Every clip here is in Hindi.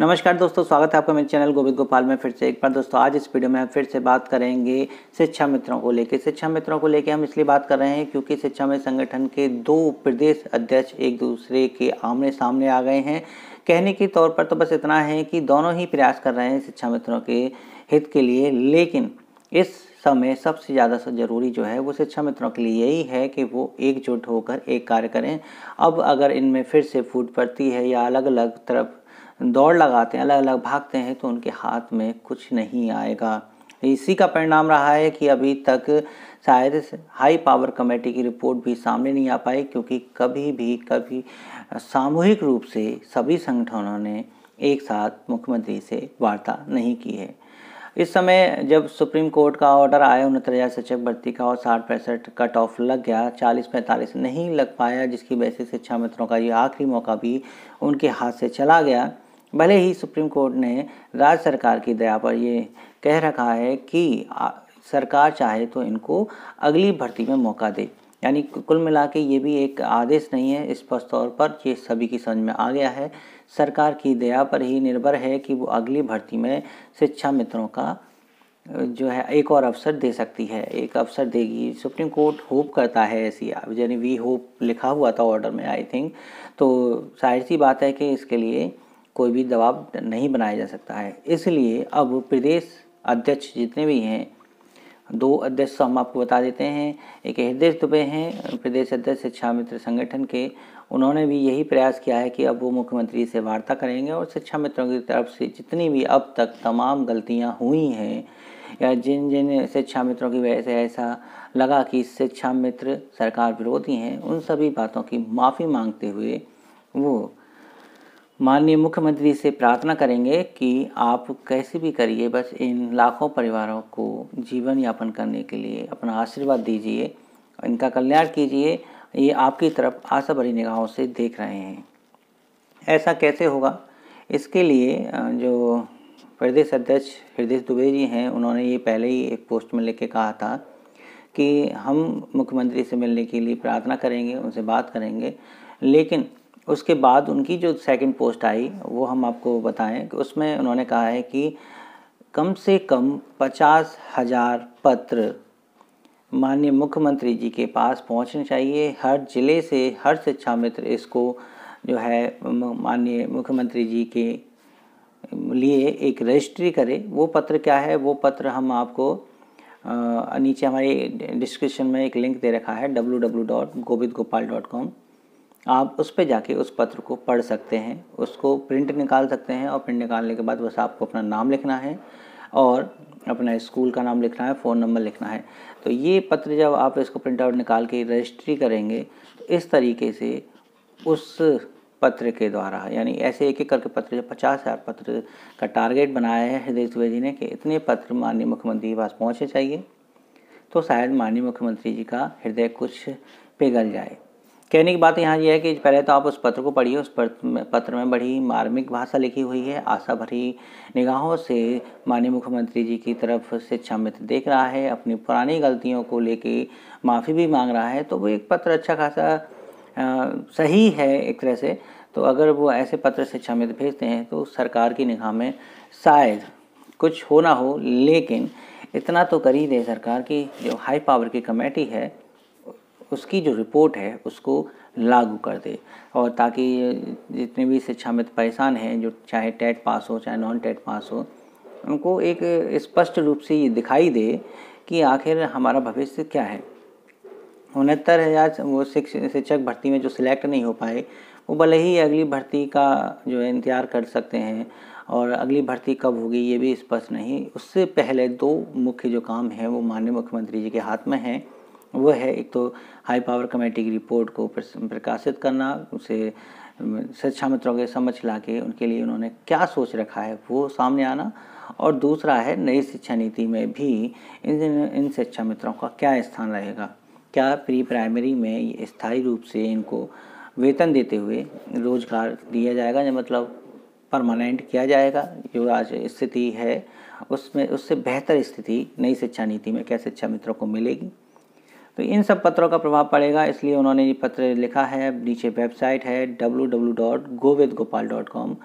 नमस्कार दोस्तों स्वागत है आपका मेरे चैनल गोविंद गोपाल में फिर से एक बार दोस्तों आज इस वीडियो में हम फिर से बात करेंगे शिक्षा मित्रों को लेकर शिक्षा मित्रों को लेकर हम इसलिए बात कर रहे हैं क्योंकि शिक्षा में संगठन के दो प्रदेश अध्यक्ष एक दूसरे के आमने सामने आ गए हैं कहने के तौर पर तो बस इतना है कि दोनों ही प्रयास कर रहे हैं शिक्षा मित्रों के हित के लिए लेकिन इस समय सबसे ज़्यादा ज़रूरी जो है वो शिक्षा मित्रों के लिए यही है कि वो एकजुट होकर एक कार्य करें अब अगर इनमें फिर से फूट पड़ती है या अलग अलग तरफ दौड़ लगाते हैं अलग अलग भागते हैं तो उनके हाथ में कुछ नहीं आएगा इसी का परिणाम रहा है कि अभी तक शायद हाई पावर कमेटी की रिपोर्ट भी सामने नहीं आ पाई क्योंकि कभी भी कभी सामूहिक रूप से सभी संगठनों ने एक साथ मुख्यमंत्री से वार्ता नहीं की है इस समय जब सुप्रीम कोर्ट का ऑर्डर आया उनहत्तर हज़ार शिक्षक भर्ती का और साठ पैंसठ कट ऑफ लग गया चालीस पैंतालीस नहीं लग पाया जिसकी वजह से शिक्षा मित्रों का ये आखिरी मौका भी उनके हाथ से चला गया भले ही सुप्रीम कोर्ट ने राज्य सरकार की दया पर ये कह रखा है कि सरकार चाहे तो इनको अगली भर्ती में मौका दे यानी कुल मिला के ये भी एक आदेश नहीं है स्पष्ट तौर पर ये सभी की समझ में आ गया है सरकार की दया पर ही निर्भर है कि वो अगली भर्ती में शिक्षा मित्रों का जो है एक और अवसर दे सकती है एक अवसर देगी सुप्रीम कोर्ट होप करता है ऐसी यानी वी होप लिखा हुआ था ऑर्डर में आई थिंक तो जाहिर सी बात है कि इसके लिए कोई भी दबाव नहीं बनाया जा सकता है इसलिए अब प्रदेश अध्यक्ष जितने भी हैं दो अध्यक्ष हम आपको बता देते हैं एक हृदय दुबे हैं प्रदेश अध्यक्ष शिक्षा मित्र संगठन के उन्होंने भी यही प्रयास किया है कि अब वो मुख्यमंत्री से वार्ता करेंगे और शिक्षा मित्रों की तरफ से जितनी भी अब तक तमाम गलतियां हुई हैं या जिन जिन शिक्षा मित्रों की वजह से ऐसा लगा कि शिक्षा मित्र सरकार विरोधी हैं उन सभी बातों की माफ़ी मांगते हुए वो माननीय मुख्यमंत्री से प्रार्थना करेंगे कि आप कैसे भी करिए बस इन लाखों परिवारों को जीवन यापन करने के लिए अपना आशीर्वाद दीजिए इनका कल्याण कीजिए ये आपकी तरफ आशा भरी निगाहों से देख रहे हैं ऐसा कैसे होगा इसके लिए जो प्रदेश अध्यक्ष हृदय दुबे जी हैं उन्होंने ये पहले ही एक पोस्ट में लेके कहा था कि हम मुख्यमंत्री से मिलने के लिए प्रार्थना करेंगे उनसे बात करेंगे लेकिन उसके बाद उनकी जो सेकंड पोस्ट आई वो हम आपको बताएं कि उसमें उन्होंने कहा है कि कम से कम पचास हजार पत्र माननीय मुख्यमंत्री जी के पास पहुंचने चाहिए हर ज़िले से हर शिक्षा मित्र इसको जो है माननीय मुख्यमंत्री जी के लिए एक रजिस्ट्री करें वो पत्र क्या है वो पत्र हम आपको नीचे हमारे डिस्क्रिप्शन में एक लिंक दे रखा है W W dot Govind Gopal dot com आप उस पर जाके उस पत्र को पढ़ सकते हैं उसको प्रिंट निकाल सकते हैं और प्रिंट निकालने के बाद बस आपको अपना नाम लिखना है और अपना स्कूल का नाम लिखना है फ़ोन नंबर लिखना है तो ये पत्र जब आप इसको प्रिंट आउट निकाल के रजिस्ट्री करेंगे तो इस तरीके से उस पत्र के द्वारा यानी ऐसे एक एक करके पत्र जो पचास हज़ार पत्र का टारगेट बनाया है हृदय दुबे जी ने कि इतने पत्र माननीय मुख्यमंत्री के पास पहुँचने चाहिए तो शायद माननीय मुख्यमंत्री जी का हृदय कुछ पिघल जाए कहने की बात यहाँ यह है कि पहले तो आप उस पत्र को पढ़िए उस पत्र में बड़ी मार्मिक भाषा लिखी हुई है आशा भरी निगाहों से माननीय मुख्यमंत्री जी की तरफ शिक्षा मित्र देख रहा है अपनी पुरानी गलतियों को लेके माफ़ी भी मांग रहा है तो वो एक पत्र अच्छा खासा आ, सही है एक तरह से तो अगर वो ऐसे पत्र शिक्षा मित्र भेजते हैं तो सरकार की निगाह में शायद कुछ हो ना हो लेकिन इतना तो कर ही दे सरकार की जो हाई पावर की कमेटी है उसकी जो रिपोर्ट है उसको लागू कर दे और ताकि जितने भी शिक्षा में परेशान हैं जो चाहे टेट पास हो चाहे नॉन टेट पास हो उनको एक स्पष्ट रूप से ये दिखाई दे कि आखिर हमारा भविष्य क्या है उनहत्तर हज़ार वो शिक्षक भर्ती में जो सिलेक्ट नहीं हो पाए वो भले ही अगली भर्ती का जो है इंतजार कर सकते हैं और अगली भर्ती कब होगी ये भी स्पष्ट नहीं उससे पहले दो मुख्य जो काम हैं वो माननीय मुख्यमंत्री जी के हाथ में हैं वो है एक तो हाई पावर कमेटी की रिपोर्ट को प्रकाशित करना उसे शिक्षा मित्रों के समझ ला के उनके लिए उन्होंने क्या सोच रखा है वो सामने आना और दूसरा है नई शिक्षा नीति में भी इन इन शिक्षा मित्रों का क्या स्थान रहेगा क्या प्री प्राइमरी में स्थायी रूप से इनको वेतन देते हुए रोजगार दिया जाएगा या मतलब परमानेंट किया जाएगा जो आज स्थिति है उसमें उससे बेहतर स्थिति नई शिक्षा नीति में क्या शिक्षा मित्रों को मिलेगी तो इन सब पत्रों का प्रभाव पड़ेगा इसलिए उन्होंने ये पत्र लिखा है नीचे वेबसाइट है कॉम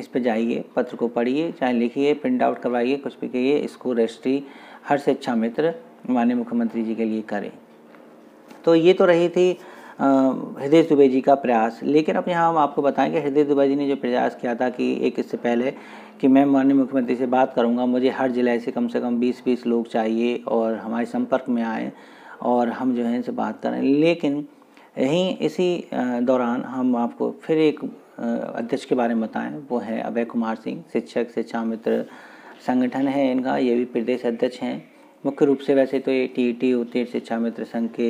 इस पर जाइए पत्र को पढ़िए चाहे लिखिए प्रिंट आउट करवाइए कुछ भी कहिए इसको रजिस्ट्री हर शिक्षा मित्र माननीय मुख्यमंत्री जी के लिए करें तो ये तो रही थी हृदय दुबे जी का प्रयास लेकिन अब यहाँ हम आपको बताएंगे हृदय दुबे जी ने जो प्रयास किया था कि एक इससे पहले कि मैं माननीय मुख्यमंत्री से बात करूँगा मुझे हर जिले से कम से कम बीस बीस लोग चाहिए और हमारे संपर्क में आएँ और हम जो है इनसे बात करें लेकिन यहीं इसी दौरान हम आपको फिर एक अध्यक्ष के बारे में बताएं वो है अभय कुमार सिंह शिक्षक शिक्षा मित्र संगठन है इनका ये भी प्रदेश अध्यक्ष हैं मुख्य रूप से वैसे तो ये टी टी उत्तीर्ण शिक्षा मित्र संघ के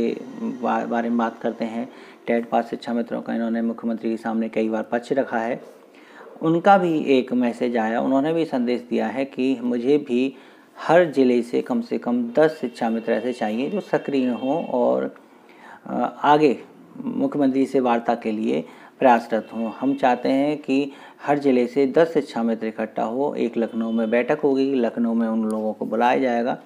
बारे में बात करते हैं टेट पास शिक्षा मित्रों का इन्होंने मुख्यमंत्री के सामने कई बार पक्ष रखा है उनका भी एक मैसेज आया उन्होंने भी संदेश दिया है कि मुझे भी हर ज़िले से कम से कम दस शिक्षा मित्र ऐसे चाहिए जो सक्रिय हों और आगे मुख्यमंत्री से वार्ता के लिए प्रयासरत हों हम चाहते हैं कि हर ज़िले से दस शिक्षा मित्र इकट्ठा हो एक लखनऊ में बैठक होगी लखनऊ में उन लोगों को बुलाया जाएगा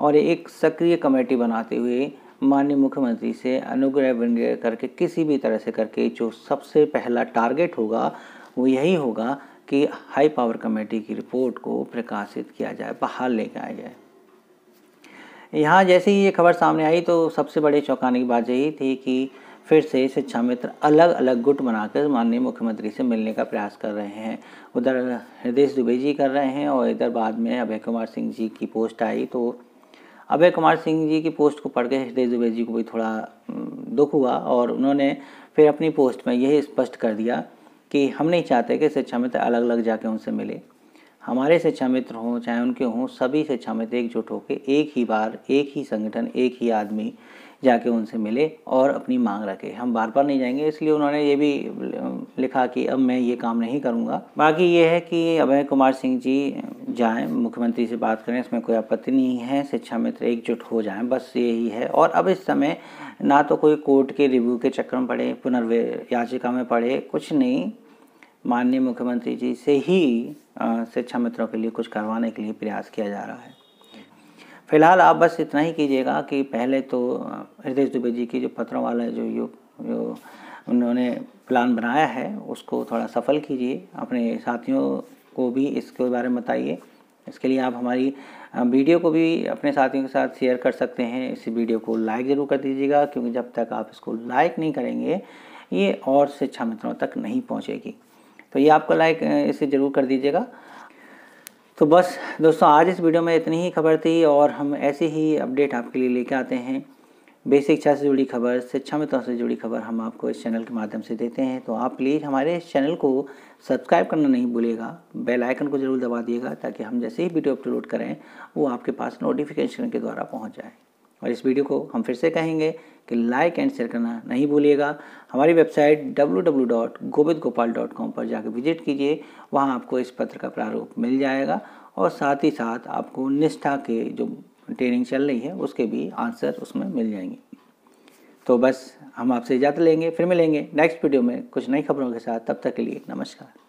और एक सक्रिय कमेटी बनाते हुए माननीय मुख्यमंत्री से अनुग्रह करके किसी भी तरह से करके जो सबसे पहला टारगेट होगा वो यही होगा की हाई पावर कमेटी की रिपोर्ट को प्रकाशित किया जाए बाहर लेकर आया जाए यहाँ जैसे ही ये खबर सामने आई तो सबसे बड़े चौंकाने की बात यही थी कि फिर से शिक्षा मित्र अलग अलग गुट बनाकर माननीय मुख्यमंत्री से मिलने का प्रयास कर रहे हैं उधर हृदय दुबे जी कर रहे हैं और इधर बाद में अभय कुमार सिंह जी की पोस्ट आई तो अभय कुमार सिंह जी की पोस्ट को पढ़ के हृदय दुबे जी को भी थोड़ा दुख हुआ और उन्होंने फिर अपनी पोस्ट में यही स्पष्ट कर दिया कि हम नहीं चाहते कि शिक्षा मित्र अलग अलग जाके उनसे मिले हमारे शिक्षा मित्र हों चाहे उनके हों सभी शिक्षा मित्र एकजुट होकर एक ही बार एक ही संगठन एक ही आदमी जाके उनसे मिले और अपनी मांग रखे हम बार बार नहीं जाएंगे इसलिए उन्होंने ये भी लिखा कि अब मैं ये काम नहीं करूँगा बाकी ये है कि अभय कुमार सिंह जी जाएं मुख्यमंत्री से बात करें इसमें कोई आपत्ति नहीं है शिक्षा मित्र एकजुट हो जाएं बस यही है और अब इस समय ना तो कोई कोर्ट के रिव्यू के चक्कर में पड़े पुनर्वे याचिका में पड़े कुछ नहीं माननीय मुख्यमंत्री जी से ही शिक्षा मित्रों के लिए कुछ करवाने के लिए प्रयास किया जा रहा है फिलहाल आप बस इतना ही कीजिएगा कि पहले तो हृदय दुबे जी की जो पत्रों वाला जो युग जो उन्होंने प्लान बनाया है उसको थोड़ा सफल कीजिए अपने साथियों को भी इसके बारे में बताइए इसके लिए आप हमारी वीडियो को भी अपने साथियों के साथ शेयर कर सकते हैं इस वीडियो को लाइक ज़रूर कर दीजिएगा क्योंकि जब तक आप इसको लाइक नहीं करेंगे ये और शिक्षा मित्रों तक नहीं पहुँचेगी तो ये आपका लाइक इसे ज़रूर कर दीजिएगा तो बस दोस्तों आज इस वीडियो में इतनी ही खबर थी और हम ऐसे ही अपडेट आपके लिए लेके आते हैं बेसिक शिक्षा से जुड़ी खबर शिक्षा में तो से जुड़ी खबर हम आपको इस चैनल के माध्यम से देते हैं तो आप प्लीज़ हमारे इस चैनल को सब्सक्राइब करना नहीं भूलेगा बेल आइकन को ज़रूर दबा दिएगा ताकि हम जैसे ही वीडियो अपलोड करें वो आपके पास नोटिफिकेशन के द्वारा पहुंच जाए और इस वीडियो को हम फिर से कहेंगे कि लाइक एंड शेयर करना नहीं भूलिएगा हमारी वेबसाइट डब्ल्यू पर जाकर विजिट कीजिए वहाँ आपको इस पत्र का प्रारूप मिल जाएगा और साथ ही साथ आपको निष्ठा के जो ट्रेनिंग चल रही है उसके भी आंसर उसमें मिल जाएंगे तो बस हम आपसे इजाज़त लेंगे फिर मिलेंगे नेक्स्ट वीडियो में कुछ नई खबरों के साथ तब तक के लिए नमस्कार